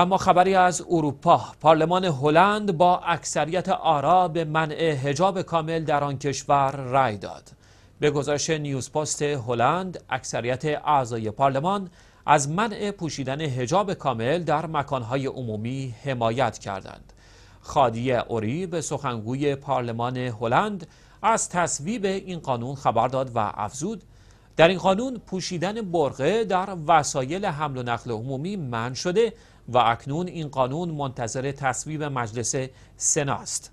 اما خبری از اروپا پارلمان هلند با اکثریت آرا به منع هجاب کامل در آن کشور رأی داد به گزارش نیوزپست هلند اکثریت اعضای پارلمان از منع پوشیدن هجاب کامل در مکانهای عمومی حمایت کردند خادیه اوری به سخنگوی پارلمان هلند از تصویب این قانون خبر داد و افزود در این قانون پوشیدن برقه در وسایل حمل و نقل عمومی من شده و اکنون این قانون منتظر تصویب مجلس است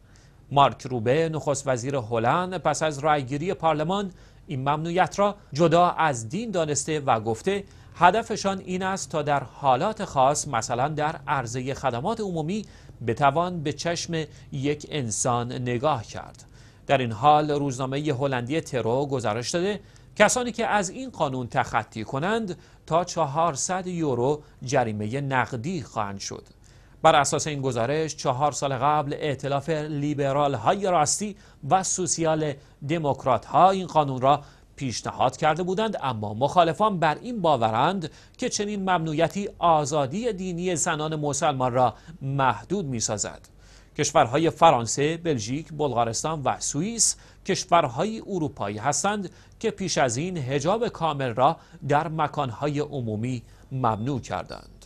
مارک روبه نخست وزیر هلند پس از رأیگیری پارلمان این ممنوعیت را جدا از دین دانسته و گفته هدفشان این است تا در حالات خاص مثلا در عرضه خدمات عمومی بتوان به چشم یک انسان نگاه کرد در این حال روزنامه هلندی ترو گزارش داده کسانی که از این قانون تخطی کنند تا 400 یورو جریمه نقدی خواهند شد بر اساس این گزارش چهار سال قبل اعتلاف لیبرال های راستی و سوسیال دموکرات ها این قانون را پیشنهاد کرده بودند اما مخالفان بر این باورند که چنین ممنوعیتی آزادی دینی زنان مسلمان را محدود می سازد. کشورهای فرانسه، بلژیک، بلغارستان و سوئیس کشورهای اروپایی هستند که پیش از این هجاب کامل را در مکانهای عمومی ممنوع کردند.